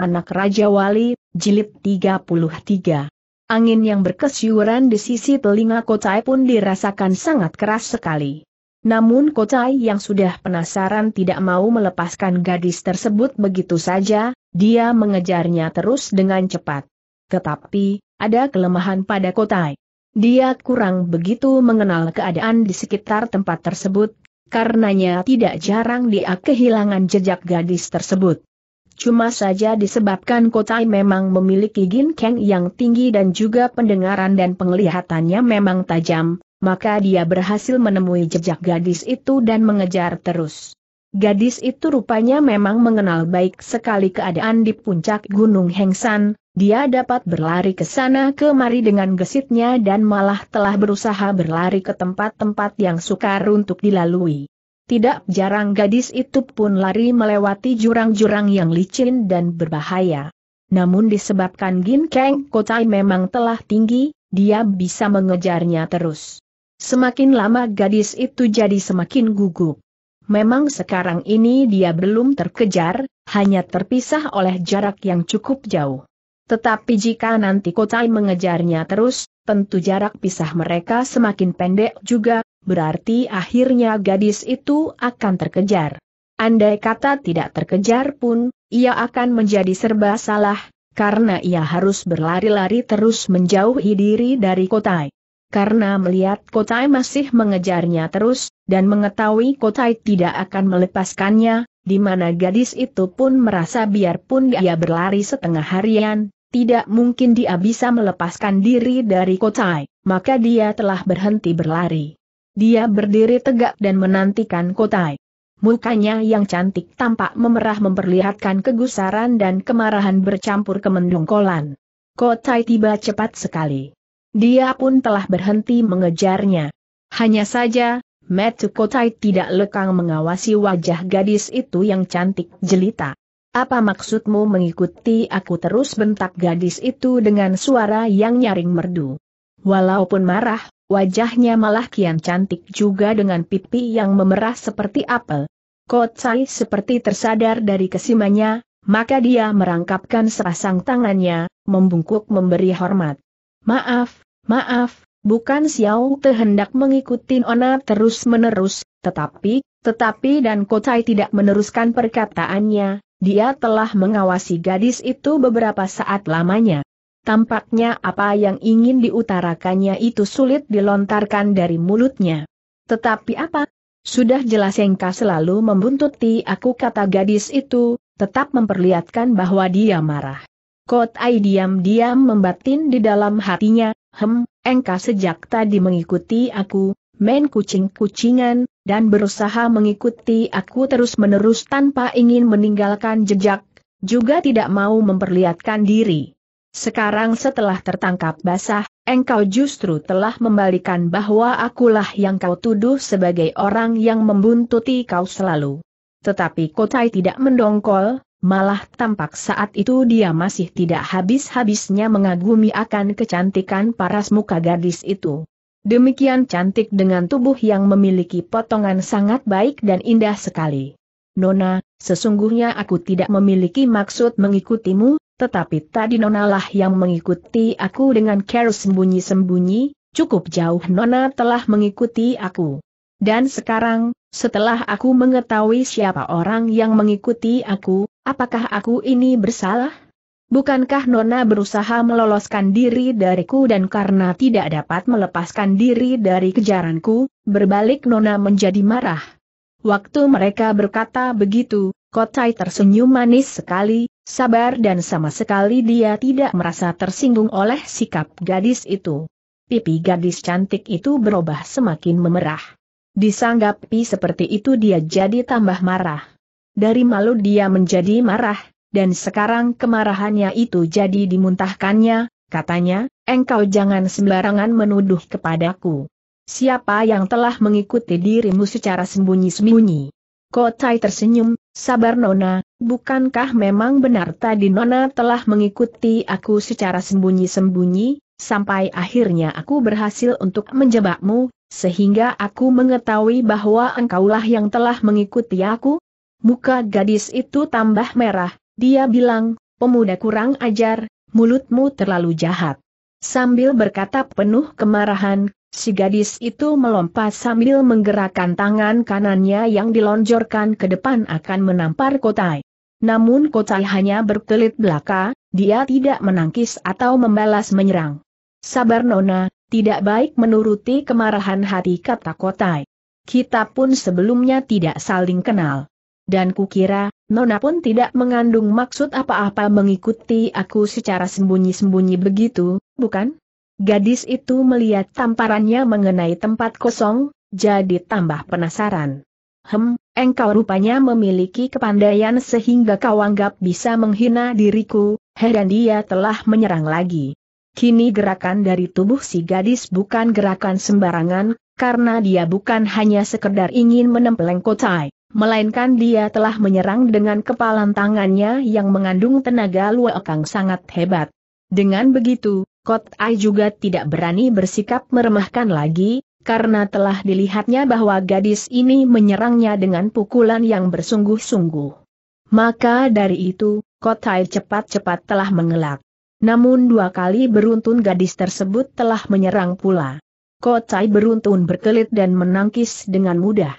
Anak Raja Wali, Jilid 33. Angin yang berkesyuran di sisi telinga Kocai pun dirasakan sangat keras sekali. Namun Kocai yang sudah penasaran tidak mau melepaskan gadis tersebut begitu saja, dia mengejarnya terus dengan cepat. Tetapi, ada kelemahan pada Kocai. Dia kurang begitu mengenal keadaan di sekitar tempat tersebut, karenanya tidak jarang dia kehilangan jejak gadis tersebut. Cuma saja disebabkan Kotai memang memiliki ginkeng yang tinggi dan juga pendengaran dan penglihatannya memang tajam, maka dia berhasil menemui jejak gadis itu dan mengejar terus. Gadis itu rupanya memang mengenal baik sekali keadaan di puncak Gunung Hengsan, dia dapat berlari ke sana kemari dengan gesitnya dan malah telah berusaha berlari ke tempat-tempat yang sukar untuk dilalui tidak jarang gadis itu pun lari melewati jurang-jurang yang licin dan berbahaya. Namun disebabkan Ginkeng Kotai memang telah tinggi, dia bisa mengejarnya terus. Semakin lama gadis itu jadi semakin gugup. Memang sekarang ini dia belum terkejar, hanya terpisah oleh jarak yang cukup jauh. Tetapi jika nanti Kotai mengejarnya terus, tentu jarak pisah mereka semakin pendek juga, berarti akhirnya gadis itu akan terkejar. Andai kata tidak terkejar pun, ia akan menjadi serba salah, karena ia harus berlari-lari terus menjauhi diri dari Kotai. Karena melihat Kotai masih mengejarnya terus, dan mengetahui Kotai tidak akan melepaskannya, di mana gadis itu pun merasa biarpun dia berlari setengah harian, tidak mungkin dia bisa melepaskan diri dari Kotai, maka dia telah berhenti berlari. Dia berdiri tegak dan menantikan Kotai. Mukanya yang cantik tampak memerah memperlihatkan kegusaran dan kemarahan bercampur kemendongkolan. Kotai tiba cepat sekali. Dia pun telah berhenti mengejarnya. Hanya saja, Matsu Kotai tidak lekang mengawasi wajah gadis itu yang cantik jelita. Apa maksudmu mengikuti aku terus bentak gadis itu dengan suara yang nyaring merdu. Walaupun marah, Wajahnya malah kian cantik juga dengan pipi yang memerah seperti apel. Kotsai seperti tersadar dari kesimanya, maka dia merangkapkan sepasang tangannya, membungkuk memberi hormat. Maaf, maaf, bukan Xiao Te hendak mengikuti Ona terus-menerus, tetapi, tetapi dan Kotsai tidak meneruskan perkataannya, dia telah mengawasi gadis itu beberapa saat lamanya. Tampaknya apa yang ingin diutarakannya itu sulit dilontarkan dari mulutnya. Tetapi apa? Sudah jelas Engka selalu membuntuti aku kata gadis itu, tetap memperlihatkan bahwa dia marah. Kot Ai diam-diam membatin di dalam hatinya, hem, Engka sejak tadi mengikuti aku, main kucing-kucingan, dan berusaha mengikuti aku terus-menerus tanpa ingin meninggalkan jejak, juga tidak mau memperlihatkan diri. Sekarang setelah tertangkap basah, engkau justru telah membalikan bahwa akulah yang kau tuduh sebagai orang yang membuntuti kau selalu. Tetapi Kotai tidak mendongkol, malah tampak saat itu dia masih tidak habis-habisnya mengagumi akan kecantikan paras muka gadis itu. Demikian cantik dengan tubuh yang memiliki potongan sangat baik dan indah sekali. Nona, sesungguhnya aku tidak memiliki maksud mengikutimu, tetapi tadi Nonalah yang mengikuti aku dengan care sembunyi-sembunyi, cukup jauh Nona telah mengikuti aku. Dan sekarang, setelah aku mengetahui siapa orang yang mengikuti aku, apakah aku ini bersalah? Bukankah Nona berusaha meloloskan diri dariku dan karena tidak dapat melepaskan diri dari kejaranku, berbalik Nona menjadi marah? Waktu mereka berkata begitu, Kotai tersenyum manis sekali, sabar dan sama sekali dia tidak merasa tersinggung oleh sikap gadis itu. Pipi gadis cantik itu berubah semakin memerah. Disanggapi seperti itu dia jadi tambah marah. Dari malu dia menjadi marah, dan sekarang kemarahannya itu jadi dimuntahkannya, katanya, engkau jangan sembarangan menuduh kepadaku. Siapa yang telah mengikuti dirimu secara sembunyi-sembunyi? Kotai tersenyum, Sabar Nona, bukankah memang benar tadi Nona telah mengikuti aku secara sembunyi-sembunyi, sampai akhirnya aku berhasil untuk menjebakmu, sehingga aku mengetahui bahwa engkaulah yang telah mengikuti aku? Muka gadis itu tambah merah, dia bilang, pemuda kurang ajar, mulutmu terlalu jahat. Sambil berkata penuh kemarahan, si gadis itu melompat sambil menggerakkan tangan kanannya yang dilonjorkan ke depan akan menampar Kotai. Namun Kotai hanya berkelit belaka, dia tidak menangkis atau membalas menyerang. Sabar Nona, tidak baik menuruti kemarahan hati kata Kotai. Kita pun sebelumnya tidak saling kenal dan kukira, Nona pun tidak mengandung maksud apa-apa mengikuti aku secara sembunyi-sembunyi begitu, bukan? Gadis itu melihat tamparannya mengenai tempat kosong, jadi tambah penasaran. Hem, engkau rupanya memiliki kepandaian sehingga kau anggap bisa menghina diriku, heran dia telah menyerang lagi. Kini gerakan dari tubuh si gadis bukan gerakan sembarangan, karena dia bukan hanya sekedar ingin menempeleng kotai melainkan dia telah menyerang dengan kepalan tangannya yang mengandung tenaga luakang sangat hebat. Dengan begitu, Kot Ai juga tidak berani bersikap meremehkan lagi, karena telah dilihatnya bahwa gadis ini menyerangnya dengan pukulan yang bersungguh-sungguh. Maka dari itu, Kot Ai cepat-cepat telah mengelak. Namun dua kali beruntun gadis tersebut telah menyerang pula. Kot Ai beruntun berkelit dan menangkis dengan mudah.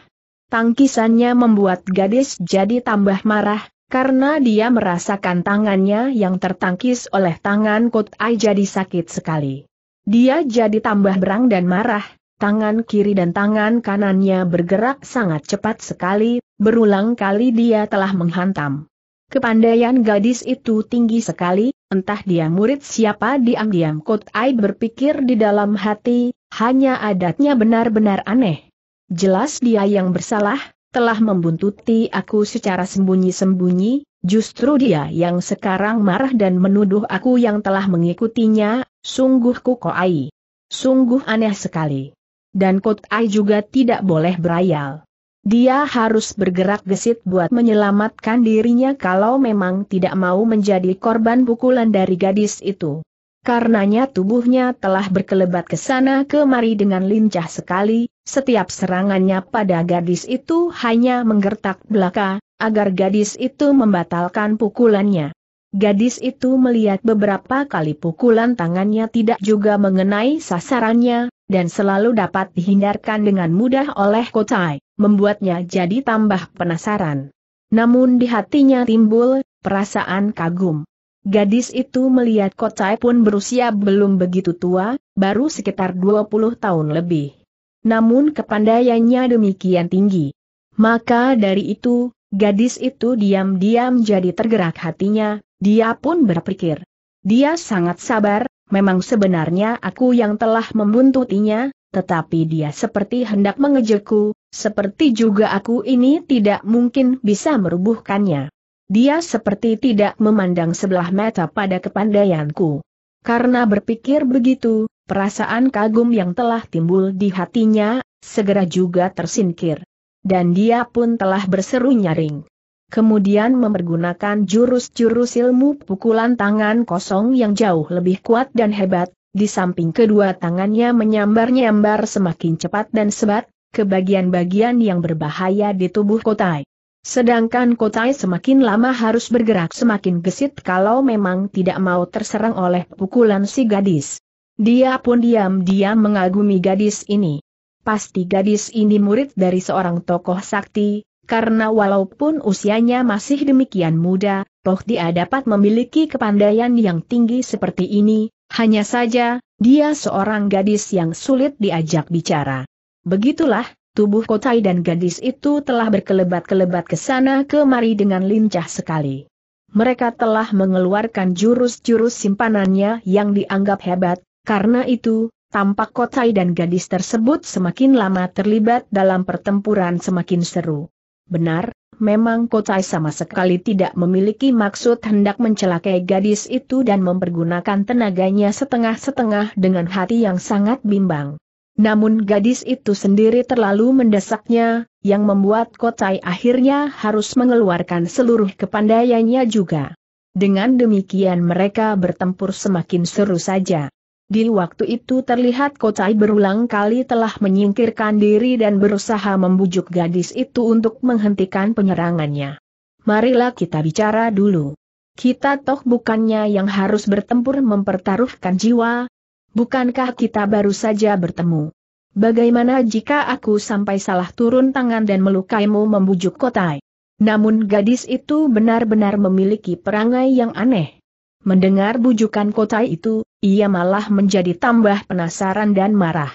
Tangkisannya membuat gadis jadi tambah marah, karena dia merasakan tangannya yang tertangkis oleh tangan Ai jadi sakit sekali. Dia jadi tambah berang dan marah, tangan kiri dan tangan kanannya bergerak sangat cepat sekali, berulang kali dia telah menghantam. Kepandaian gadis itu tinggi sekali, entah dia murid siapa diam-diam Ai berpikir di dalam hati, hanya adatnya benar-benar aneh. Jelas dia yang bersalah, telah membuntuti aku secara sembunyi-sembunyi, justru dia yang sekarang marah dan menuduh aku yang telah mengikutinya, sungguh kukoai. Sungguh aneh sekali. Dan Kotai juga tidak boleh berayal. Dia harus bergerak gesit buat menyelamatkan dirinya kalau memang tidak mau menjadi korban pukulan dari gadis itu. Karenanya tubuhnya telah berkelebat ke sana kemari dengan lincah sekali, setiap serangannya pada gadis itu hanya menggertak belaka, agar gadis itu membatalkan pukulannya. Gadis itu melihat beberapa kali pukulan tangannya tidak juga mengenai sasarannya, dan selalu dapat dihindarkan dengan mudah oleh Kotai, membuatnya jadi tambah penasaran. Namun di hatinya timbul perasaan kagum. Gadis itu melihat Kocai pun berusia belum begitu tua, baru sekitar 20 tahun lebih. Namun kepandaiannya demikian tinggi. Maka dari itu, gadis itu diam-diam jadi tergerak hatinya, dia pun berpikir. Dia sangat sabar, memang sebenarnya aku yang telah membuntutinya, tetapi dia seperti hendak mengejekku, seperti juga aku ini tidak mungkin bisa merubuhkannya. Dia seperti tidak memandang sebelah mata pada kepandaianku. Karena berpikir begitu, perasaan kagum yang telah timbul di hatinya, segera juga tersingkir. Dan dia pun telah berseru nyaring. Kemudian memergunakan jurus-jurus ilmu pukulan tangan kosong yang jauh lebih kuat dan hebat, di samping kedua tangannya menyambar-nyambar semakin cepat dan sebat, ke bagian-bagian yang berbahaya di tubuh Kotai. Sedangkan Kotai semakin lama harus bergerak semakin gesit kalau memang tidak mau terserang oleh pukulan si gadis. Dia pun diam-diam mengagumi gadis ini. Pasti gadis ini murid dari seorang tokoh sakti, karena walaupun usianya masih demikian muda, toh dia dapat memiliki kepandaian yang tinggi seperti ini, hanya saja, dia seorang gadis yang sulit diajak bicara. Begitulah, tubuh kotai dan gadis itu telah berkelebat-kelebat ke sana kemari dengan lincah sekali. Mereka telah mengeluarkan jurus-jurus simpanannya yang dianggap hebat, karena itu, tampak kotai dan gadis tersebut semakin lama terlibat dalam pertempuran semakin seru. Benar, memang Kotai sama sekali tidak memiliki maksud hendak mencelakai gadis itu dan mempergunakan tenaganya setengah-setengah dengan hati yang sangat bimbang. Namun gadis itu sendiri terlalu mendesaknya, yang membuat Kotai akhirnya harus mengeluarkan seluruh kepandaiannya juga. Dengan demikian mereka bertempur semakin seru saja. Di waktu itu terlihat Kotai berulang kali telah menyingkirkan diri dan berusaha membujuk gadis itu untuk menghentikan penyerangannya. Marilah kita bicara dulu. Kita toh bukannya yang harus bertempur mempertaruhkan jiwa, Bukankah kita baru saja bertemu? Bagaimana jika aku sampai salah turun tangan dan melukaimu membujuk kotai? Namun gadis itu benar-benar memiliki perangai yang aneh. Mendengar bujukan kotai itu, ia malah menjadi tambah penasaran dan marah.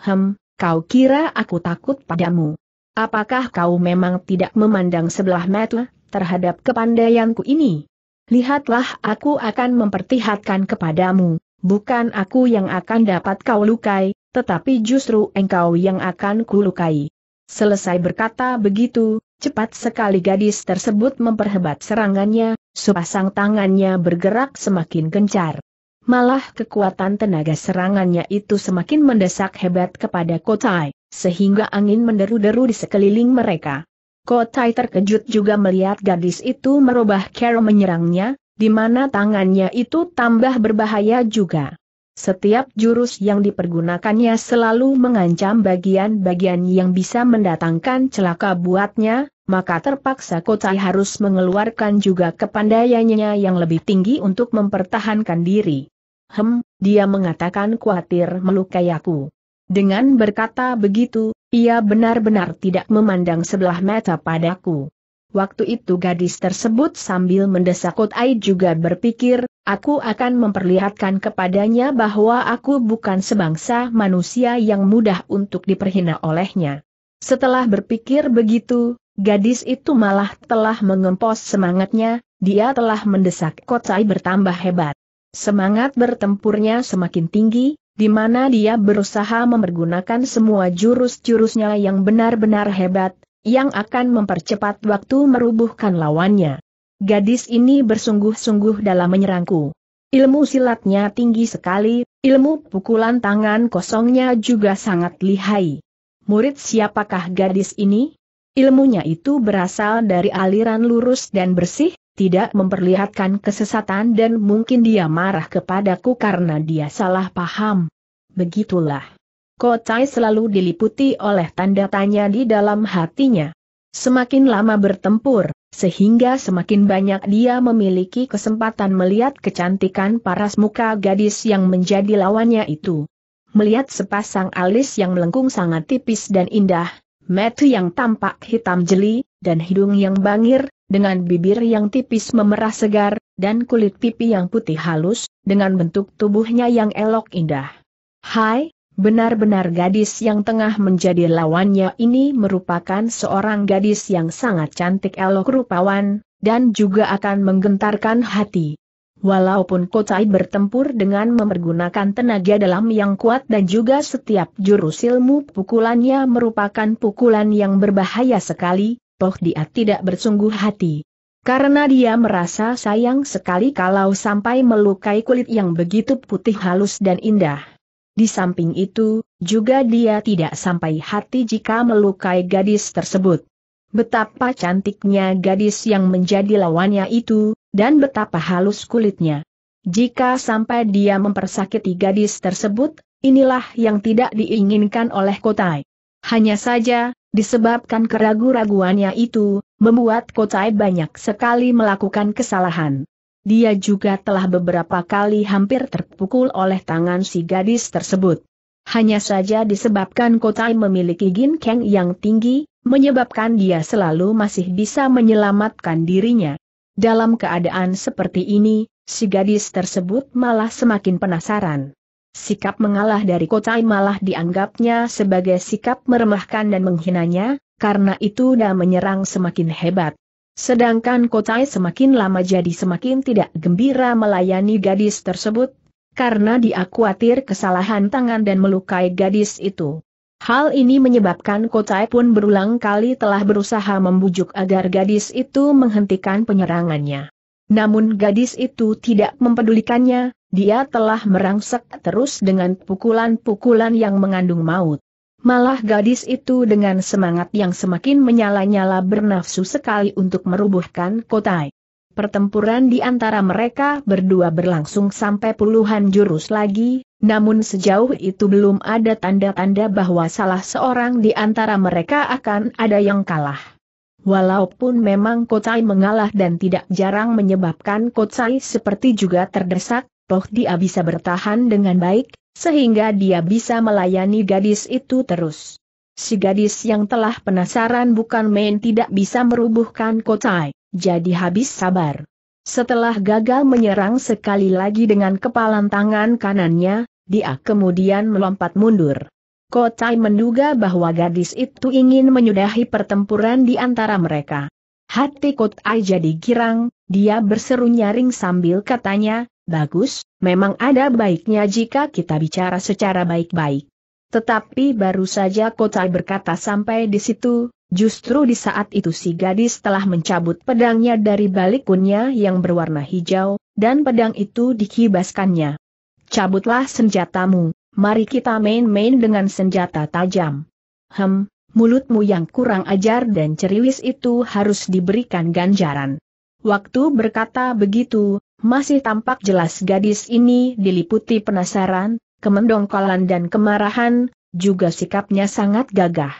Hem, kau kira aku takut padamu? Apakah kau memang tidak memandang sebelah mata terhadap kepandaianku ini? Lihatlah aku akan memperlihatkan kepadamu, bukan aku yang akan dapat kau lukai, tetapi justru engkau yang akan kulukai. Selesai berkata begitu, cepat sekali gadis tersebut memperhebat serangannya, sepasang tangannya bergerak semakin gencar. Malah kekuatan tenaga serangannya itu semakin mendesak hebat kepada Kotai, sehingga angin menderu-deru di sekeliling mereka. Kotai terkejut juga melihat gadis itu merubah cara menyerangnya, di mana tangannya itu tambah berbahaya juga. Setiap jurus yang dipergunakannya selalu mengancam bagian-bagian yang bisa mendatangkan celaka buatnya, maka terpaksa Kocai harus mengeluarkan juga kepandaiannya yang lebih tinggi untuk mempertahankan diri. Hem, dia mengatakan khawatir melukai aku. Dengan berkata begitu, ia benar-benar tidak memandang sebelah mata padaku. Waktu itu gadis tersebut sambil mendesak Kotai juga berpikir, aku akan memperlihatkan kepadanya bahwa aku bukan sebangsa manusia yang mudah untuk diperhina olehnya. Setelah berpikir begitu, gadis itu malah telah mengempos semangatnya, dia telah mendesak Kotai bertambah hebat. Semangat bertempurnya semakin tinggi, di mana dia berusaha mempergunakan semua jurus-jurusnya yang benar-benar hebat, yang akan mempercepat waktu merubuhkan lawannya. Gadis ini bersungguh-sungguh dalam menyerangku. Ilmu silatnya tinggi sekali, ilmu pukulan tangan kosongnya juga sangat lihai. Murid siapakah gadis ini? Ilmunya itu berasal dari aliran lurus dan bersih, tidak memperlihatkan kesesatan dan mungkin dia marah kepadaku karena dia salah paham. Begitulah. Kocai selalu diliputi oleh tanda tanya di dalam hatinya. Semakin lama bertempur, sehingga semakin banyak dia memiliki kesempatan melihat kecantikan paras muka gadis yang menjadi lawannya itu. Melihat sepasang alis yang melengkung sangat tipis dan indah, mata yang tampak hitam jeli, dan hidung yang bangir, dengan bibir yang tipis memerah segar, dan kulit pipi yang putih halus, dengan bentuk tubuhnya yang elok indah. Hai, Benar-benar gadis yang tengah menjadi lawannya ini merupakan seorang gadis yang sangat cantik elok rupawan, dan juga akan menggentarkan hati. Walaupun Kocai bertempur dengan memergunakan tenaga dalam yang kuat dan juga setiap jurus ilmu pukulannya merupakan pukulan yang berbahaya sekali, toh dia tidak bersungguh hati. Karena dia merasa sayang sekali kalau sampai melukai kulit yang begitu putih halus dan indah. Di samping itu, juga dia tidak sampai hati jika melukai gadis tersebut. Betapa cantiknya gadis yang menjadi lawannya itu, dan betapa halus kulitnya. Jika sampai dia mempersakiti gadis tersebut, inilah yang tidak diinginkan oleh Kotai. Hanya saja, disebabkan keragu raguannya itu, membuat Kotai banyak sekali melakukan kesalahan. Dia juga telah beberapa kali hampir terpukul oleh tangan si gadis tersebut. Hanya saja disebabkan Kotai memiliki Gin Kang yang tinggi, menyebabkan dia selalu masih bisa menyelamatkan dirinya. Dalam keadaan seperti ini, si gadis tersebut malah semakin penasaran. Sikap mengalah dari Kotai malah dianggapnya sebagai sikap meremahkan dan menghinanya, karena itu dia menyerang semakin hebat. Sedangkan Kotai semakin lama jadi semakin tidak gembira melayani gadis tersebut, karena dia khawatir kesalahan tangan dan melukai gadis itu. Hal ini menyebabkan Kotai pun berulang kali telah berusaha membujuk agar gadis itu menghentikan penyerangannya. Namun gadis itu tidak mempedulikannya, dia telah merangsek terus dengan pukulan-pukulan yang mengandung maut. Malah gadis itu dengan semangat yang semakin menyala-nyala bernafsu sekali untuk merubuhkan kotai. Pertempuran di antara mereka berdua berlangsung sampai puluhan jurus lagi, namun sejauh itu belum ada tanda-tanda bahwa salah seorang di antara mereka akan ada yang kalah. Walaupun memang Kotai mengalah dan tidak jarang menyebabkan Kotai seperti juga terdesak, toh dia bisa bertahan dengan baik, sehingga dia bisa melayani gadis itu terus. Si gadis yang telah penasaran bukan main tidak bisa merubuhkan Kotai, jadi habis sabar. Setelah gagal menyerang sekali lagi dengan kepalan tangan kanannya, dia kemudian melompat mundur. Kotai menduga bahwa gadis itu ingin menyudahi pertempuran di antara mereka. Hati Kotai jadi girang, dia berseru nyaring sambil katanya, Bagus, memang ada baiknya jika kita bicara secara baik-baik. Tetapi baru saja Kotai berkata sampai di situ, justru di saat itu si gadis telah mencabut pedangnya dari balik kunnya yang berwarna hijau, dan pedang itu dikibaskannya. Cabutlah senjatamu, mari kita main-main dengan senjata tajam. Hem, mulutmu yang kurang ajar dan ceriwis itu harus diberikan ganjaran. Waktu berkata begitu, masih tampak jelas gadis ini diliputi penasaran, kemendongkolan dan kemarahan, juga sikapnya sangat gagah.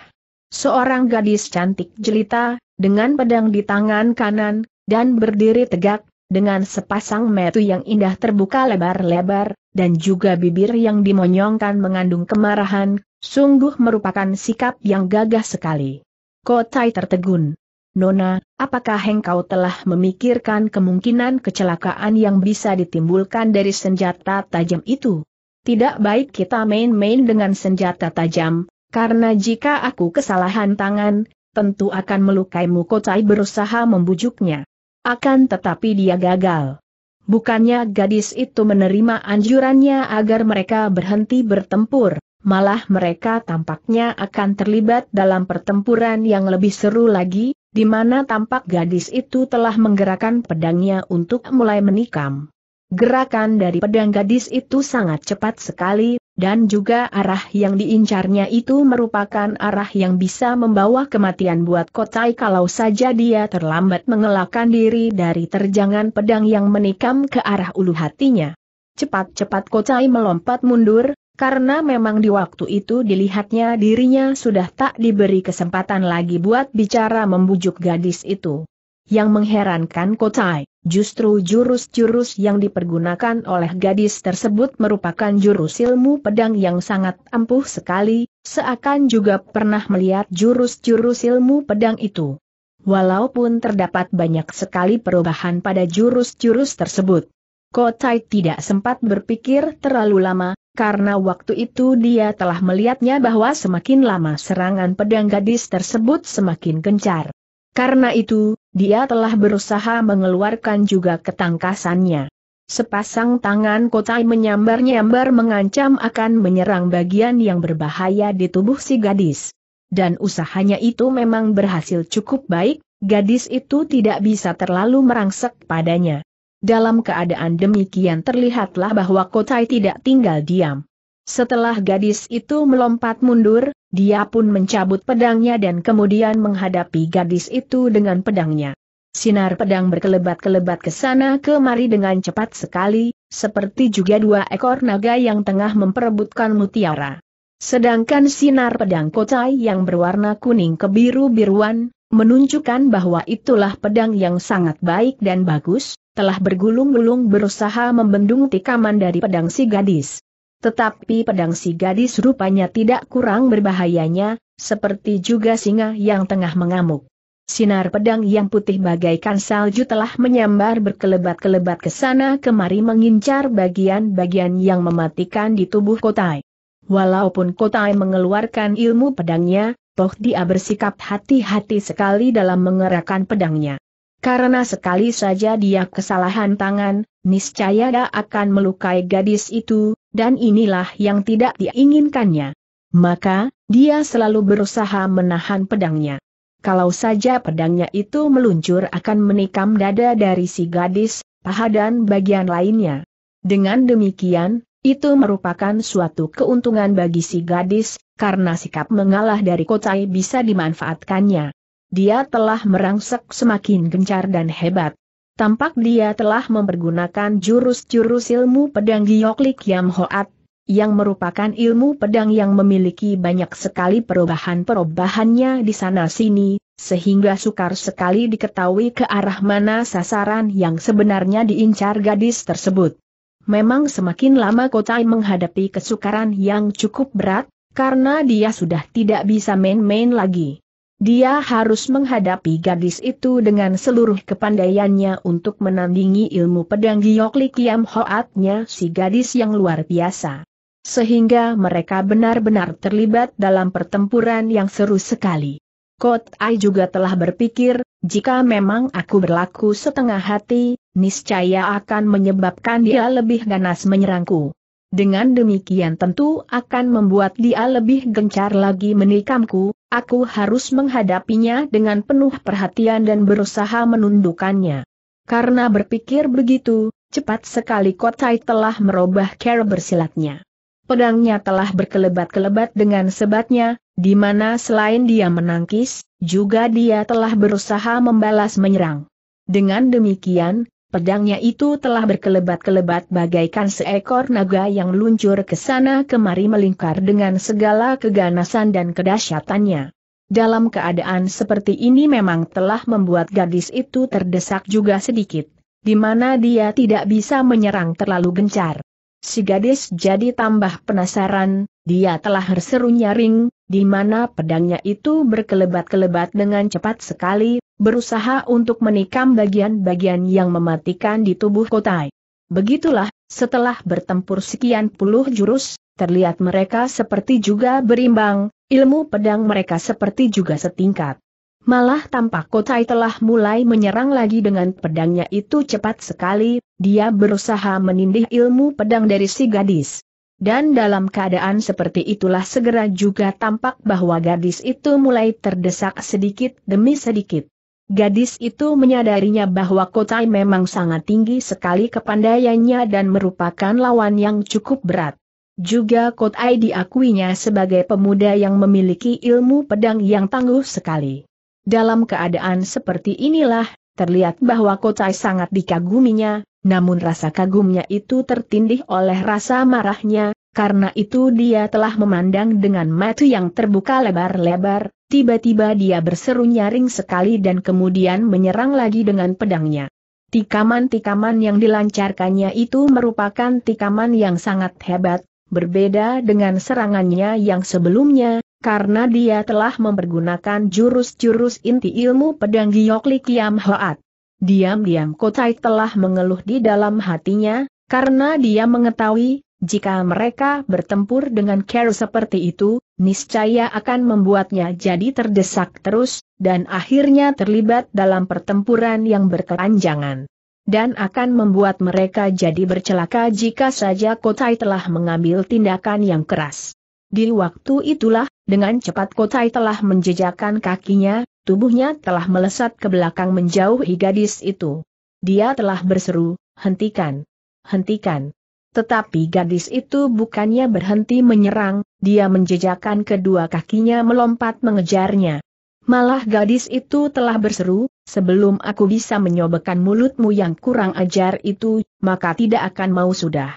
Seorang gadis cantik jelita, dengan pedang di tangan kanan, dan berdiri tegak, dengan sepasang metu yang indah terbuka lebar-lebar, dan juga bibir yang dimonyongkan mengandung kemarahan, sungguh merupakan sikap yang gagah sekali. Kotai tertegun. Nona, apakah engkau telah memikirkan kemungkinan kecelakaan yang bisa ditimbulkan dari senjata tajam itu? Tidak baik kita main-main dengan senjata tajam, karena jika aku kesalahan tangan, tentu akan melukaimu Kotai berusaha membujuknya. Akan tetapi dia gagal. Bukannya gadis itu menerima anjurannya agar mereka berhenti bertempur, malah mereka tampaknya akan terlibat dalam pertempuran yang lebih seru lagi, di mana tampak gadis itu telah menggerakkan pedangnya untuk mulai menikam. Gerakan dari pedang gadis itu sangat cepat sekali, dan juga arah yang diincarnya itu merupakan arah yang bisa membawa kematian buat Kotai kalau saja dia terlambat mengelakkan diri dari terjangan pedang yang menikam ke arah ulu hatinya. Cepat-cepat Kotai melompat mundur, karena memang di waktu itu dilihatnya dirinya sudah tak diberi kesempatan lagi buat bicara membujuk gadis itu. Yang mengherankan Kotai, justru jurus-jurus yang dipergunakan oleh gadis tersebut merupakan jurus ilmu pedang yang sangat ampuh sekali, seakan juga pernah melihat jurus-jurus ilmu pedang itu. Walaupun terdapat banyak sekali perubahan pada jurus-jurus tersebut. Kotai tidak sempat berpikir terlalu lama, karena waktu itu dia telah melihatnya bahwa semakin lama serangan pedang gadis tersebut semakin gencar. Karena itu, dia telah berusaha mengeluarkan juga ketangkasannya. Sepasang tangan kotai menyambar-nyambar mengancam akan menyerang bagian yang berbahaya di tubuh si gadis. Dan usahanya itu memang berhasil cukup baik, gadis itu tidak bisa terlalu merangsek padanya. Dalam keadaan demikian terlihatlah bahwa Kotai tidak tinggal diam. Setelah gadis itu melompat mundur, dia pun mencabut pedangnya dan kemudian menghadapi gadis itu dengan pedangnya. Sinar pedang berkelebat-kelebat ke sana kemari dengan cepat sekali, seperti juga dua ekor naga yang tengah memperebutkan mutiara. Sedangkan sinar pedang Kotai yang berwarna kuning kebiru-biruan, menunjukkan bahwa itulah pedang yang sangat baik dan bagus, telah bergulung-gulung berusaha membendung tikaman dari pedang si gadis. Tetapi pedang si gadis rupanya tidak kurang berbahayanya, seperti juga singa yang tengah mengamuk. Sinar pedang yang putih bagaikan salju telah menyambar berkelebat-kelebat ke sana kemari mengincar bagian-bagian yang mematikan di tubuh Kotai. Walaupun Kotai mengeluarkan ilmu pedangnya, toh dia bersikap hati-hati sekali dalam mengerahkan pedangnya. Karena sekali saja dia kesalahan tangan, niscaya dia akan melukai gadis itu, dan inilah yang tidak diinginkannya. Maka, dia selalu berusaha menahan pedangnya. Kalau saja pedangnya itu meluncur akan menikam dada dari si gadis, paha dan bagian lainnya. Dengan demikian, itu merupakan suatu keuntungan bagi si gadis, karena sikap mengalah dari Kotai bisa dimanfaatkannya dia telah merangsek semakin gencar dan hebat. Tampak dia telah mempergunakan jurus-jurus ilmu pedang Gioklik Yam Hoat, yang merupakan ilmu pedang yang memiliki banyak sekali perubahan-perubahannya di sana-sini, sehingga sukar sekali diketahui ke arah mana sasaran yang sebenarnya diincar gadis tersebut. Memang semakin lama Kotai menghadapi kesukaran yang cukup berat, karena dia sudah tidak bisa main-main lagi. Dia harus menghadapi gadis itu dengan seluruh kepandaiannya untuk menandingi ilmu pedang Giokli Kiam Hoatnya si gadis yang luar biasa. Sehingga mereka benar-benar terlibat dalam pertempuran yang seru sekali. Kot Ai juga telah berpikir, jika memang aku berlaku setengah hati, niscaya akan menyebabkan dia lebih ganas menyerangku. Dengan demikian tentu akan membuat dia lebih gencar lagi menikamku, aku harus menghadapinya dengan penuh perhatian dan berusaha menundukkannya. Karena berpikir begitu, cepat sekali Kotai telah merubah cara bersilatnya. Pedangnya telah berkelebat-kelebat dengan sebatnya, di mana selain dia menangkis, juga dia telah berusaha membalas menyerang. Dengan demikian, Pedangnya itu telah berkelebat-kelebat bagaikan seekor naga yang luncur ke sana kemari melingkar dengan segala keganasan dan kedahsyatannya. Dalam keadaan seperti ini memang telah membuat gadis itu terdesak juga sedikit, di mana dia tidak bisa menyerang terlalu gencar. Si gadis jadi tambah penasaran, dia telah berseru nyaring, di mana pedangnya itu berkelebat-kelebat dengan cepat sekali, berusaha untuk menikam bagian-bagian yang mematikan di tubuh Kotai. Begitulah, setelah bertempur sekian puluh jurus, terlihat mereka seperti juga berimbang, ilmu pedang mereka seperti juga setingkat. Malah tampak Kotai telah mulai menyerang lagi dengan pedangnya itu cepat sekali, dia berusaha menindih ilmu pedang dari si gadis. Dan dalam keadaan seperti itulah segera juga tampak bahwa gadis itu mulai terdesak sedikit demi sedikit. Gadis itu menyadarinya bahwa Kotai memang sangat tinggi sekali kepandaiannya dan merupakan lawan yang cukup berat. Juga Kotai diakuinya sebagai pemuda yang memiliki ilmu pedang yang tangguh sekali. Dalam keadaan seperti inilah, terlihat bahwa Kotai sangat dikaguminya, namun rasa kagumnya itu tertindih oleh rasa marahnya, karena itu dia telah memandang dengan mata yang terbuka lebar-lebar, Tiba-tiba dia berseru nyaring sekali dan kemudian menyerang lagi dengan pedangnya. Tikaman-tikaman yang dilancarkannya itu merupakan tikaman yang sangat hebat, berbeda dengan serangannya yang sebelumnya, karena dia telah mempergunakan jurus-jurus inti ilmu pedang Giokli Kiam Hoat. Diam-diam Kotai telah mengeluh di dalam hatinya, karena dia mengetahui, jika mereka bertempur dengan care seperti itu, niscaya akan membuatnya jadi terdesak terus, dan akhirnya terlibat dalam pertempuran yang berkelanjangan. Dan akan membuat mereka jadi bercelaka jika saja Kotai telah mengambil tindakan yang keras. Di waktu itulah, dengan cepat Kotai telah menjejakkan kakinya, tubuhnya telah melesat ke belakang menjauhi gadis itu. Dia telah berseru, hentikan, hentikan. Tetapi gadis itu bukannya berhenti menyerang, dia menjejakkan kedua kakinya melompat mengejarnya. Malah gadis itu telah berseru, sebelum aku bisa menyobekan mulutmu yang kurang ajar itu, maka tidak akan mau sudah.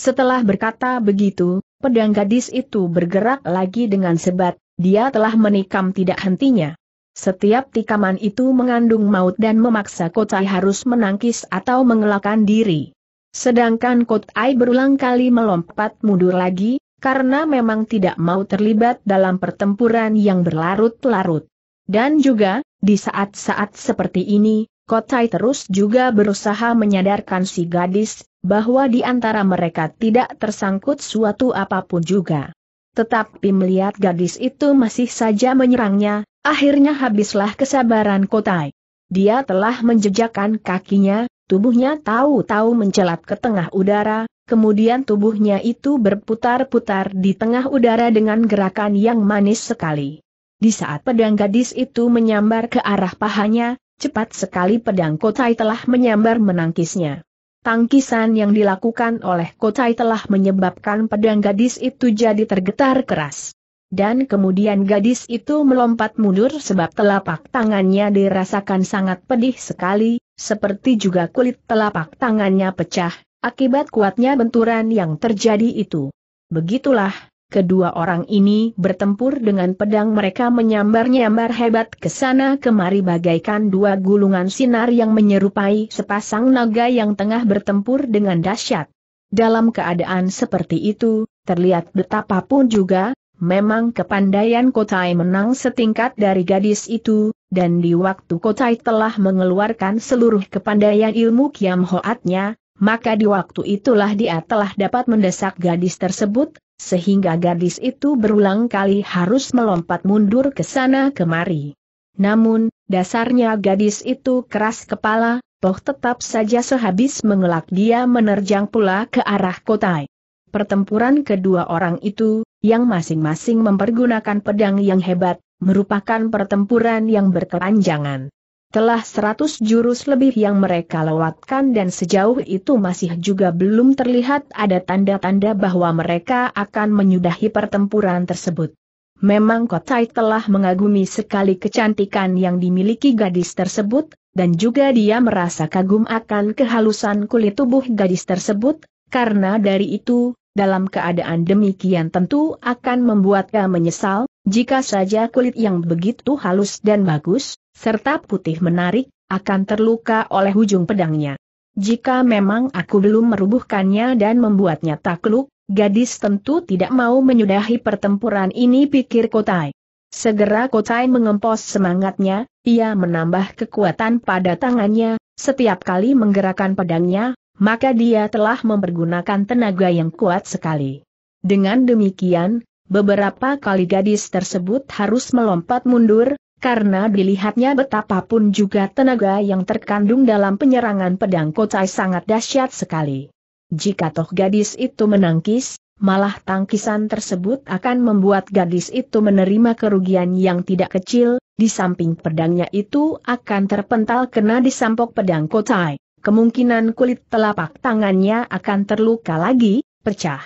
Setelah berkata begitu, pedang gadis itu bergerak lagi dengan sebat, dia telah menikam tidak hentinya. Setiap tikaman itu mengandung maut dan memaksa kota harus menangkis atau mengelakkan diri. Sedangkan Kotai berulang kali melompat mundur lagi, karena memang tidak mau terlibat dalam pertempuran yang berlarut-larut. Dan juga, di saat-saat seperti ini, Kotai terus juga berusaha menyadarkan si gadis, bahwa di antara mereka tidak tersangkut suatu apapun juga. Tetapi melihat gadis itu masih saja menyerangnya, akhirnya habislah kesabaran Kotai. Dia telah menjejakkan kakinya, Tubuhnya tahu-tahu mencelat ke tengah udara, kemudian tubuhnya itu berputar-putar di tengah udara dengan gerakan yang manis sekali. Di saat pedang gadis itu menyambar ke arah pahanya, cepat sekali pedang Kotai telah menyambar menangkisnya. Tangkisan yang dilakukan oleh Kotai telah menyebabkan pedang gadis itu jadi tergetar keras. Dan kemudian gadis itu melompat mundur sebab telapak tangannya dirasakan sangat pedih sekali, seperti juga kulit telapak tangannya pecah, akibat kuatnya benturan yang terjadi itu. Begitulah, kedua orang ini bertempur dengan pedang mereka menyambar-nyambar hebat ke sana kemari bagaikan dua gulungan sinar yang menyerupai sepasang naga yang tengah bertempur dengan dahsyat. Dalam keadaan seperti itu, terlihat betapapun juga, memang kepandaian Kotai menang setingkat dari gadis itu, dan di waktu Kocai telah mengeluarkan seluruh kepandaian ilmu Kiam Hoatnya, maka di waktu itulah dia telah dapat mendesak gadis tersebut, sehingga gadis itu berulang kali harus melompat mundur ke sana kemari. Namun, dasarnya gadis itu keras kepala, toh tetap saja sehabis mengelak dia menerjang pula ke arah Kotai. Pertempuran kedua orang itu, yang masing-masing mempergunakan pedang yang hebat, merupakan pertempuran yang berkepanjangan. Telah seratus jurus lebih yang mereka lewatkan dan sejauh itu masih juga belum terlihat ada tanda-tanda bahwa mereka akan menyudahi pertempuran tersebut. Memang Kotai telah mengagumi sekali kecantikan yang dimiliki gadis tersebut, dan juga dia merasa kagum akan kehalusan kulit tubuh gadis tersebut, karena dari itu, dalam keadaan demikian tentu akan membuatnya menyesal, jika saja kulit yang begitu halus dan bagus, serta putih menarik, akan terluka oleh ujung pedangnya. Jika memang aku belum merubuhkannya dan membuatnya takluk, gadis tentu tidak mau menyudahi pertempuran ini pikir Kotai. Segera Kotai mengempos semangatnya, ia menambah kekuatan pada tangannya, setiap kali menggerakkan pedangnya, maka dia telah mempergunakan tenaga yang kuat sekali. Dengan demikian, beberapa kali gadis tersebut harus melompat mundur, karena dilihatnya betapapun juga tenaga yang terkandung dalam penyerangan pedang kocai sangat dahsyat sekali. Jika toh gadis itu menangkis, malah tangkisan tersebut akan membuat gadis itu menerima kerugian yang tidak kecil, di samping pedangnya itu akan terpental kena disampok pedang kocai kemungkinan kulit telapak tangannya akan terluka lagi, pecah.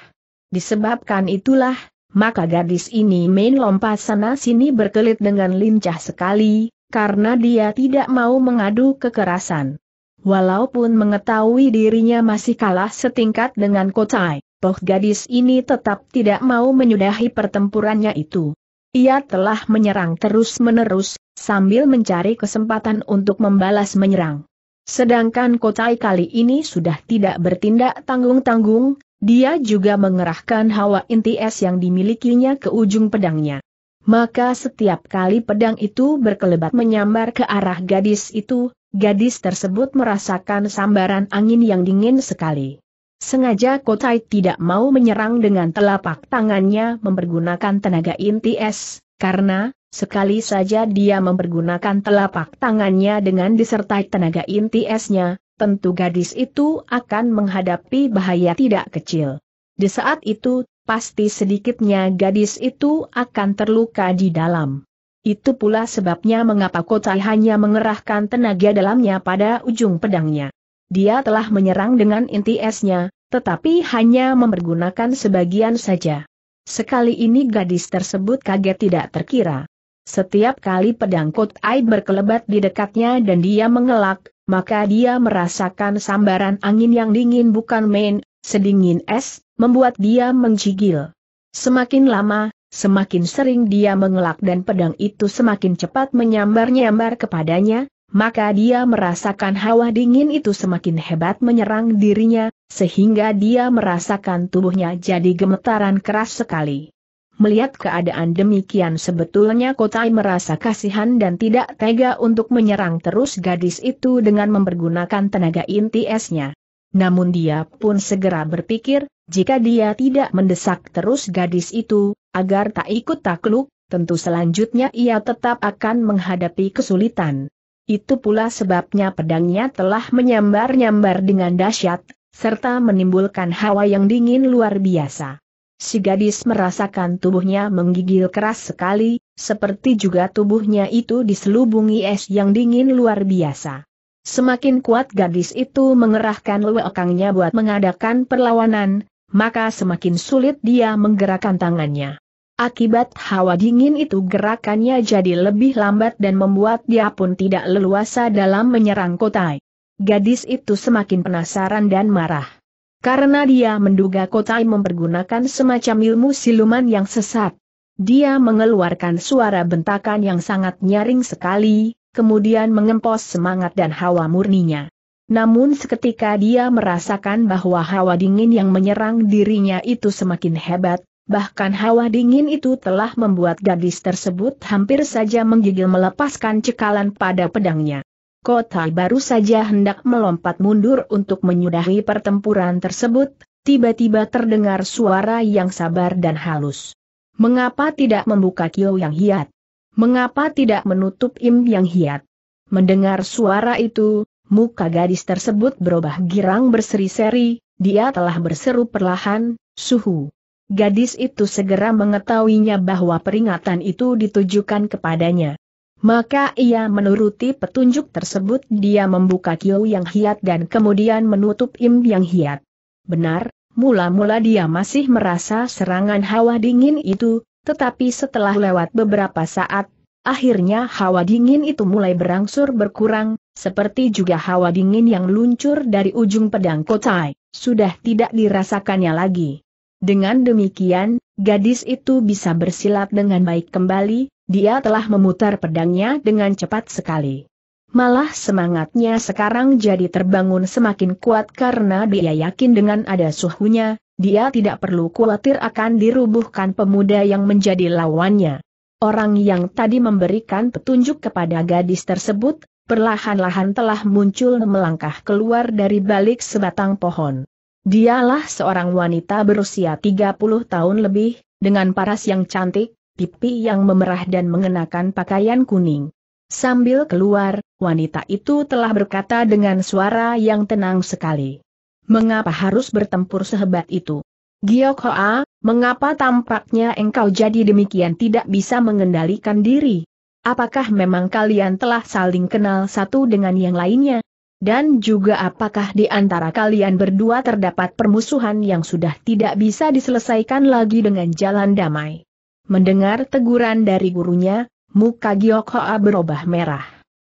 Disebabkan itulah, maka gadis ini main lompat sana-sini berkelit dengan lincah sekali, karena dia tidak mau mengadu kekerasan. Walaupun mengetahui dirinya masih kalah setingkat dengan Kotai, toh gadis ini tetap tidak mau menyudahi pertempurannya itu. Ia telah menyerang terus-menerus, sambil mencari kesempatan untuk membalas menyerang. Sedangkan Kotai kali ini sudah tidak bertindak tanggung-tanggung, dia juga mengerahkan hawa inti es yang dimilikinya ke ujung pedangnya. Maka setiap kali pedang itu berkelebat menyambar ke arah gadis itu, gadis tersebut merasakan sambaran angin yang dingin sekali. Sengaja Kotai tidak mau menyerang dengan telapak tangannya mempergunakan tenaga inti es, karena, Sekali saja dia mempergunakan telapak tangannya dengan disertai tenaga inti esnya, tentu gadis itu akan menghadapi bahaya tidak kecil. Di saat itu, pasti sedikitnya gadis itu akan terluka di dalam. Itu pula sebabnya mengapa Kotai hanya mengerahkan tenaga dalamnya pada ujung pedangnya. Dia telah menyerang dengan inti esnya, tetapi hanya mempergunakan sebagian saja. Sekali ini gadis tersebut kaget tidak terkira. Setiap kali pedang air berkelebat di dekatnya dan dia mengelak, maka dia merasakan sambaran angin yang dingin bukan main, sedingin es, membuat dia mencigil. Semakin lama, semakin sering dia mengelak dan pedang itu semakin cepat menyambar-nyambar kepadanya, maka dia merasakan hawa dingin itu semakin hebat menyerang dirinya, sehingga dia merasakan tubuhnya jadi gemetaran keras sekali. Melihat keadaan demikian sebetulnya Kotai merasa kasihan dan tidak tega untuk menyerang terus gadis itu dengan mempergunakan tenaga inti esnya. Namun dia pun segera berpikir, jika dia tidak mendesak terus gadis itu, agar tak ikut takluk, tentu selanjutnya ia tetap akan menghadapi kesulitan. Itu pula sebabnya pedangnya telah menyambar-nyambar dengan dahsyat, serta menimbulkan hawa yang dingin luar biasa. Si gadis merasakan tubuhnya menggigil keras sekali, seperti juga tubuhnya itu diselubungi es yang dingin luar biasa. Semakin kuat gadis itu mengerahkan lewekangnya buat mengadakan perlawanan, maka semakin sulit dia menggerakkan tangannya. Akibat hawa dingin itu gerakannya jadi lebih lambat dan membuat dia pun tidak leluasa dalam menyerang kotai. Gadis itu semakin penasaran dan marah. Karena dia menduga Kotai mempergunakan semacam ilmu siluman yang sesat. Dia mengeluarkan suara bentakan yang sangat nyaring sekali, kemudian mengempos semangat dan hawa murninya. Namun seketika dia merasakan bahwa hawa dingin yang menyerang dirinya itu semakin hebat, bahkan hawa dingin itu telah membuat gadis tersebut hampir saja menggigil melepaskan cekalan pada pedangnya. Kota baru saja hendak melompat mundur untuk menyudahi pertempuran tersebut, tiba-tiba terdengar suara yang sabar dan halus. Mengapa tidak membuka kio yang hiat? Mengapa tidak menutup im yang hiat? Mendengar suara itu, muka gadis tersebut berubah girang berseri-seri, dia telah berseru perlahan, suhu. Gadis itu segera mengetahuinya bahwa peringatan itu ditujukan kepadanya. Maka ia menuruti petunjuk tersebut dia membuka kiu yang hiat dan kemudian menutup im yang hiat. Benar, mula-mula dia masih merasa serangan hawa dingin itu, tetapi setelah lewat beberapa saat, akhirnya hawa dingin itu mulai berangsur berkurang, seperti juga hawa dingin yang luncur dari ujung pedang kotai, sudah tidak dirasakannya lagi. Dengan demikian, gadis itu bisa bersilat dengan baik kembali, dia telah memutar pedangnya dengan cepat sekali. Malah semangatnya sekarang jadi terbangun semakin kuat karena dia yakin dengan ada suhunya, dia tidak perlu khawatir akan dirubuhkan pemuda yang menjadi lawannya. Orang yang tadi memberikan petunjuk kepada gadis tersebut, perlahan-lahan telah muncul melangkah keluar dari balik sebatang pohon. Dialah seorang wanita berusia 30 tahun lebih, dengan paras yang cantik, pipi yang memerah dan mengenakan pakaian kuning. Sambil keluar, wanita itu telah berkata dengan suara yang tenang sekali. Mengapa harus bertempur sehebat itu? Giyok Hoa, mengapa tampaknya engkau jadi demikian tidak bisa mengendalikan diri? Apakah memang kalian telah saling kenal satu dengan yang lainnya? Dan juga apakah di antara kalian berdua terdapat permusuhan yang sudah tidak bisa diselesaikan lagi dengan jalan damai? Mendengar teguran dari gurunya, muka Giok berubah merah.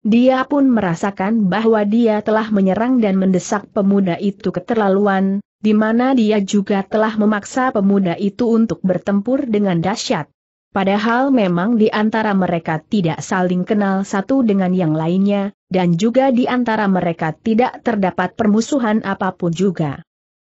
Dia pun merasakan bahwa dia telah menyerang dan mendesak pemuda itu keterlaluan, di mana dia juga telah memaksa pemuda itu untuk bertempur dengan dahsyat. Padahal memang di antara mereka tidak saling kenal satu dengan yang lainnya, dan juga di antara mereka tidak terdapat permusuhan apapun juga.